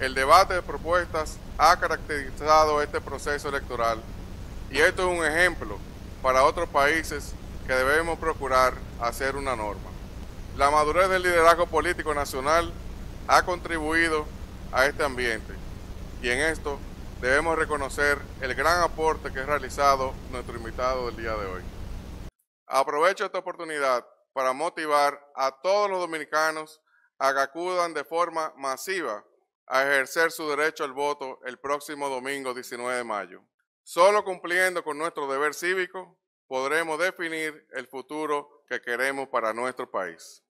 el debate de propuestas ha caracterizado este proceso electoral y esto es un ejemplo para otros países que debemos procurar hacer una norma. La madurez del liderazgo político nacional ha contribuido a este ambiente y en esto debemos reconocer el gran aporte que ha realizado nuestro invitado del día de hoy. Aprovecho esta oportunidad para motivar a todos los dominicanos a que acudan de forma masiva a ejercer su derecho al voto el próximo domingo 19 de mayo. Solo cumpliendo con nuestro deber cívico podremos definir el futuro que queremos para nuestro país.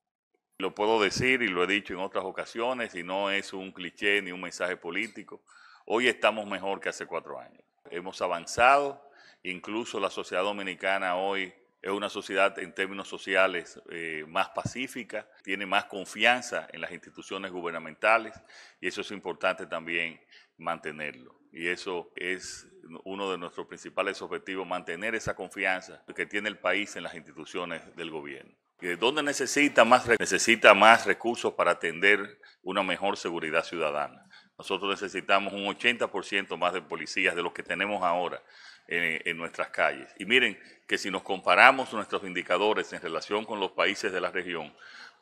Lo puedo decir y lo he dicho en otras ocasiones y no es un cliché ni un mensaje político. Hoy estamos mejor que hace cuatro años. Hemos avanzado, incluso la sociedad dominicana hoy es una sociedad en términos sociales eh, más pacífica, tiene más confianza en las instituciones gubernamentales y eso es importante también mantenerlo. Y eso es uno de nuestros principales objetivos, mantener esa confianza que tiene el país en las instituciones del gobierno. ¿Dónde necesita más, necesita más recursos para atender una mejor seguridad ciudadana? Nosotros necesitamos un 80% más de policías de los que tenemos ahora en, nuestras calles. Y miren que si nos comparamos nuestros indicadores en relación con los países de la región,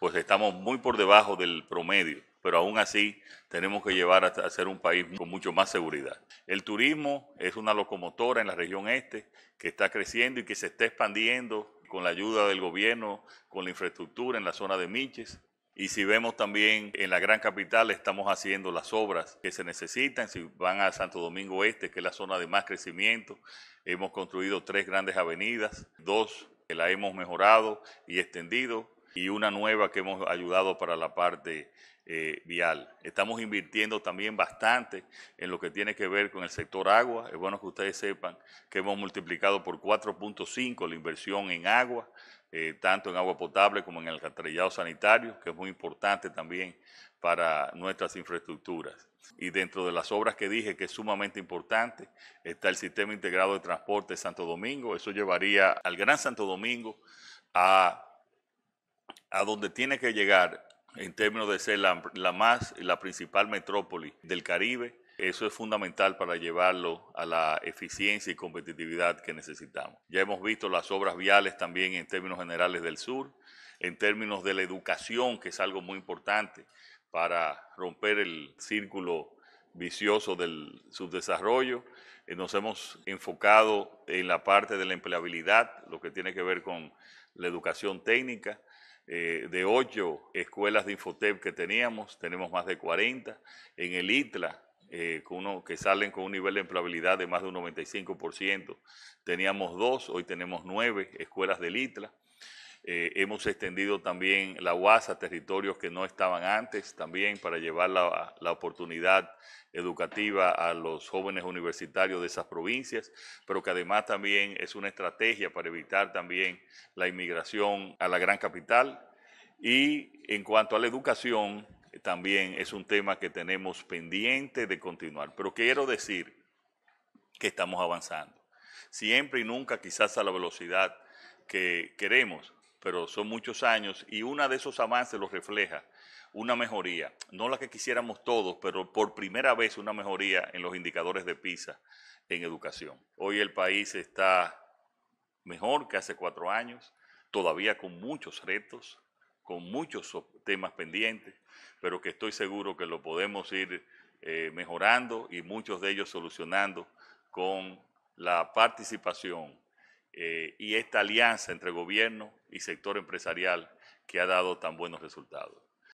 pues estamos muy por debajo del promedio, pero aún así tenemos que llevar a, ser un país con mucho más seguridad. El turismo es una locomotora en la región este que está creciendo y que se está expandiendo con la ayuda del gobierno, con la infraestructura en la zona de Minches. Y si vemos también en la gran capital estamos haciendo las obras que se necesitan, si van a Santo Domingo Este, que es la zona de más crecimiento, hemos construido tres grandes avenidas, dos que la hemos mejorado y extendido y una nueva que hemos ayudado para la parte eh, vial. Estamos invirtiendo también bastante en lo que tiene que ver con el sector agua. Es bueno que ustedes sepan que hemos multiplicado por 4.5 la inversión en agua, eh, tanto en agua potable como en el alcantarillado sanitario, que es muy importante también para nuestras infraestructuras. Y dentro de las obras que dije que es sumamente importante está el sistema integrado de transporte de Santo Domingo. Eso llevaría al Gran Santo Domingo a, a donde tiene que llegar en términos de ser la, más, la principal metrópoli del Caribe, eso es fundamental para llevarlo a la eficiencia y competitividad que necesitamos. Ya hemos visto las obras viales también en términos generales del sur, en términos de la educación, que es algo muy importante para romper el círculo vicioso del subdesarrollo. Eh, nos hemos enfocado en la parte de la empleabilidad, lo que tiene que ver con la educación técnica. Eh, de ocho escuelas de Infotep que teníamos, tenemos más de 40. En el ITLA, que, eh, que salen con un nivel de empleabilidad de más de un 95%, teníamos dos, hoy tenemos nueve escuelas del ITLA. Eh, hemos extendido también la UAS a territorios que no estaban antes, también para llevar la, la, oportunidad educativa a los jóvenes universitarios de esas provincias, pero que además también es una estrategia para evitar también la inmigración a la gran capital. Y en cuanto a la educación, también es un tema que tenemos pendiente de continuar. Pero quiero decir que estamos avanzando. Siempre y nunca quizás a la velocidad que queremos, pero son muchos años y una de esos avances los refleja una mejoría, no la que quisiéramos todos, pero por primera vez una mejoría en los indicadores de PISA en educación. Hoy el país está mejor que hace cuatro años, todavía con muchos retos, con muchos temas pendientes, pero que estoy seguro que lo podemos ir eh, mejorando y muchos de ellos solucionando con la participación eh, y esta alianza entre gobierno y sector empresarial que ha dado tan buenos resultados.